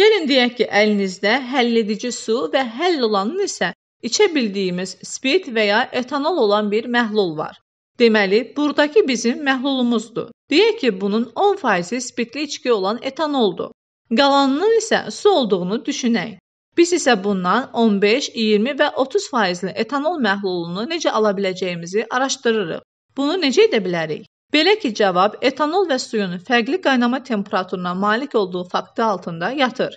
Gəlin deyək ki, əlinizdə həlledici su və həll olanın isə içə bildiyimiz spirt və ya etanol olan bir məhlul var. Deməli, burdakı bizim məhlulumuzdur. Deyək ki, bunun 10% spirtli içki olan etanoldur. Qalanının isə su olduğunu düşünək. Biz isə bundan 15, 20 və 30 faizli etanol məhlulunu necə ala biləcəyimizi araşdırırıq. Bunu necə edə bilərik? Belə ki, cavab etanol və suyun fərqli qaynama temperaturuna malik olduğu faktı altında yatır.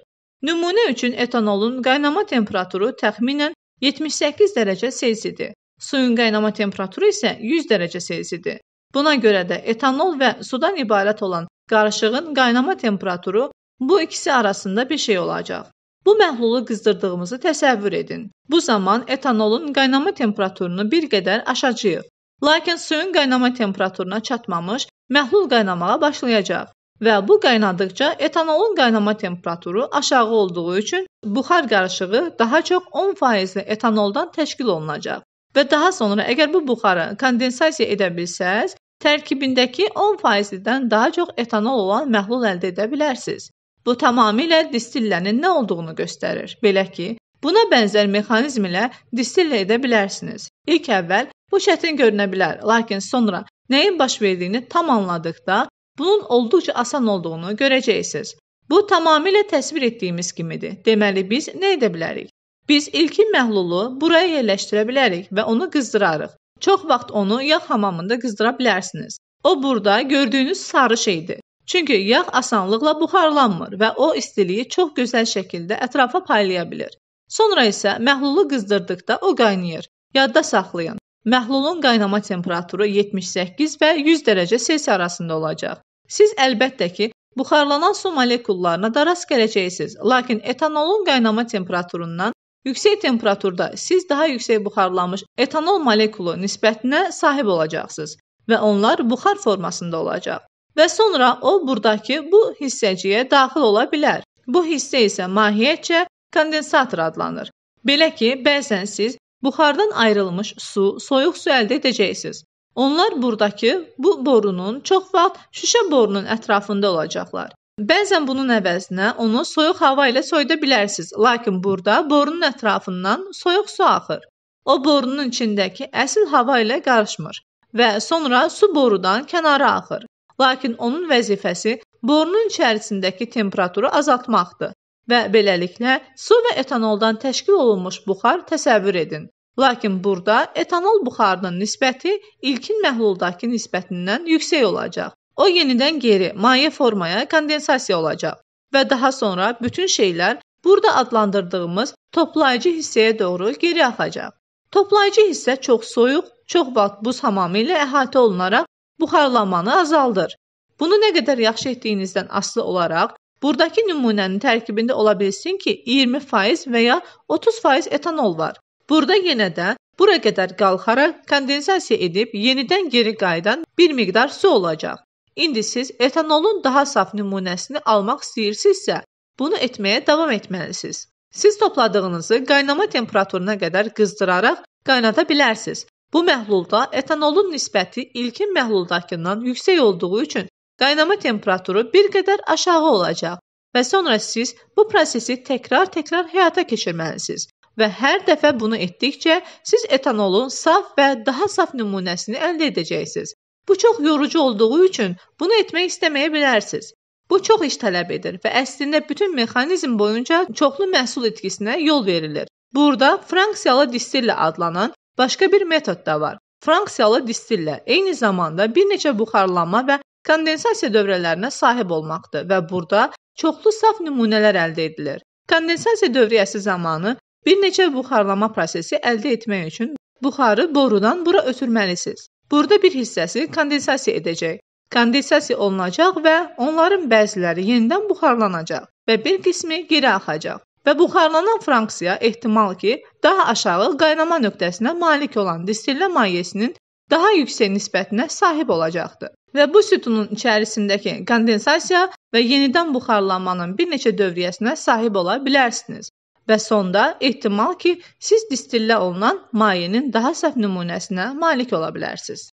Nümunə üçün etanolun qaynama temperaturu təxminən 78 dərəcə Selsidir. Suyun qaynama temperaturu isə 100 dərəcə Selsidir. Buna görə də etanol və sudan ibarət olan qarışığın qaynama temperaturu bu ikisi arasında bir şey olacaq. Bu məhlulu qızdırdığımızı təsəvvür edin. Bu zaman etanolun qaynama temperaturunu bir qədər aşacağıq Lakin suyun qaynama temperaturuna çatmamış məhlul qaynamağa başlayacaq və bu qaynadıqca etanolun qaynama temperaturu aşağı olduğu üçün buxar qarışığı daha çox 10% etanoldan təşkil olunacaq. Və daha sonra əgər bu buxarı kondensasiya edə bilsəz, tərkibindəki 10%-dən daha çox etanol olan məhlul əldə edə bilərsiniz. Bu tamamilə distillənin nə olduğunu göstərir. Belə ki, buna bənzər mexanizm ilə distillə edə bilərsiniz. İlk əvvəl Bu çətin görünə bilər, lakin sonra nəyin baş verdiyini tam anladıqda bunun olduqca asan olduğunu görəcəksiniz. Bu tamamilə təsvir etdiyimiz kimidir. Deməli biz nə edə bilərik? Biz ilkin məhlulu buraya yerləşdirə bilərik və onu qızdırarıq. Çox vaxt onu yağ hamamında qızdıra bilərsiniz. O burada gördüyünüz sarı şeydir. Çünki yağ asanlıqla buxarlanmır və o istiliyi çox gözəl şəkildə ətrafa paylaya bilir. Sonra isə məhlulu qızdırdıqda o qaynayır. Yadda saxlayın. Məhlulun qaynama temperaturu 78 və 100 dərəcə Selsi arasında olacaq. Siz əlbəttə ki, buxarlanan su molekullarına da rast gələcəksiniz, lakin etanolun qaynama temperaturundan yüksək temperaturda siz daha yüksək buxarlanmış etanol molekulu nisbətinə sahib olacaqsınız və onlar buxar formasında olacaq. Və sonra o burdakı bu hissəciyə daxil ola bilər. Bu hissə isə mahiyyətcə kondensator adlanır. Belə ki, bəzən siz Buxardan ayrılmış su, soyuq su əldə edəcəksiniz. Onlar burdakı bu borunun çox vaxt şüşə borunun ətrafında olacaqlar. Bəzən bunun əvəzinə onu soyuq hava ilə soyuda bilərsiniz, lakin burada borunun ətrafından soyuq su axır. O borunun içindəki əsl hava ilə qarışmır və sonra su borudan kənara axır. Lakin onun vəzifəsi borunun içərisindəki temperaturu azaltmaqdır və beləliklə su və etanoldan təşkil olunmuş buxar təsəvvür edin. Lakin burada etanol buxarının nisbəti ilkin məhluldakı nisbətindən yüksək olacaq. O yenidən geri maye formaya kondensasiya olacaq və daha sonra bütün şeylər burada adlandırdığımız toplayıcı hissəyə doğru geri axacaq. Toplayıcı hissə çox soyuq, çox vaxt buz hamamı ilə əhatə olunaraq buxarlanmanı azaldır. Bunu nə qədər yaxşı etdiyinizdən asılı olaraq Buradakı nümunənin tərkibində ola bilsin ki, 20% və ya 30% etanol var. Burada yenə də bura qədər qalxaraq kondensasiya edib yenidən geri qayıdan bir miqdar su olacaq. İndi siz etanolun daha saf nümunəsini almaq istəyirsinizsə, bunu etməyə davam etməlisiniz. Siz topladığınızı qaynama temperaturuna qədər qızdıraraq qaynada bilərsiniz. Bu məhlulda etanolun nisbəti ilkin məhluldakından yüksək olduğu üçün Qaynama temperaturu bir qədər aşağı olacaq və sonra siz bu prosesi təkrar-təkrar həyata keçirməlisiniz və hər dəfə bunu etdikcə siz etanolun saf və daha saf nümunəsini əldə edəcəksiniz. Bu çox yorucu olduğu üçün bunu etmək istəməyə bilərsiniz. Bu çox iş tələb edir və əslində bütün mexanizm boyunca çoxlu məhsul itkisinə yol verilir. Burada franksiyalı distillə adlanan başqa bir metod da var. Franksiyalı distillə eyni zamanda bir neçə buxarlanma və kondensasiya dövrələrinə sahib olmaqdır və burada çoxlu saf nümunələr əldə edilir. Kondensasiya dövriyyəsi zamanı bir neçə buxarlama prosesi əldə etmək üçün buxarı borudan bura ötürməlisiniz. Burada bir hissəsi kondensasiya edəcək. Kondensasiya olunacaq və onların bəziləri yenidən buxarlanacaq və bir qismi geri axacaq. Və buxarlanan franksiya ehtimal ki, daha aşağı qaynama nöqtəsinə malik olan distillə mayesinin daha yüksək nisbətinə sahib olacaqdır və bu sütunun içərisindəki kondensasiya və yenidən buxarlanmanın bir neçə dövriyyəsinə sahib ola bilərsiniz. Və sonda ehtimal ki, siz distillə olunan mayenin daha səhv nümunəsinə malik ola bilərsiniz.